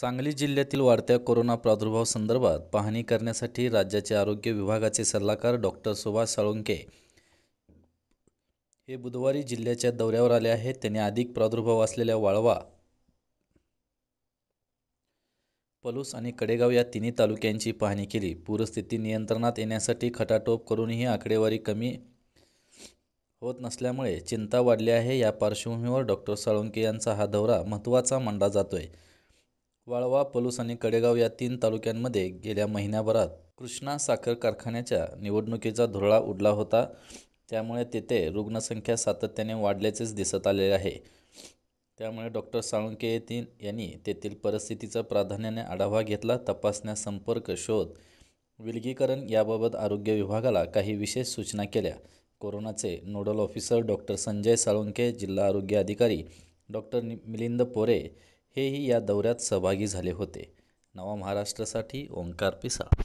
सांगली जिल्ह्यातील वाढत्या कोरोना प्रादुर्भाव संदर्भात पाहणी करण्यासाठी राज्याचे आरोग्य विभागाचे सल्लागार डॉक्टर सुभाष साळुंके हे बुधवारी जिल्ह्याच्या दौऱ्यावर आले आहेत त्यांनी अधिक प्रादुर्भाव असलेल्या वाळवा पलूस आणि कडेगाव या तिन्ही तालुक्यांची पाहणी केली पूरस्थिती नियंत्रणात येण्यासाठी खटाटोप करूनही आकडेवारी कमी होत नसल्यामुळे चिंता वाढली आहे या पार्श्वभूमीवर डॉक्टर साळुंके यांचा हा दौरा महत्त्वाचा मानला जातोय वाळवा पलूस आणि कडेगाव या तीन तालुक्यांमध्ये गेल्या महिन्याभरात कृष्णा साखर कारखान्याच्या निवडणुकीचा धुरळा उडला होता त्यामुळे तेथे रुग्णसंख्या सातत्याने वाढल्याचेच दिसत आले आहे त्यामुळे डॉक्टर साळुंके तीन यांनी तेथील परिस्थितीचा प्राधान्याने आढावा घेतला तपासण्या संपर्क शोध विलगीकरण याबाबत आरोग्य विभागाला काही विशेष सूचना केल्या कोरोनाचे nodal officer doctor Sanjay Salunke जिल्हा आरोग्य अधिकारी डॉक्टर मिलिंद पोरे हेही या दौऱ्यात सहभागी झाले होते नवा महाराष्ट्रासाठी ओंकार पिसा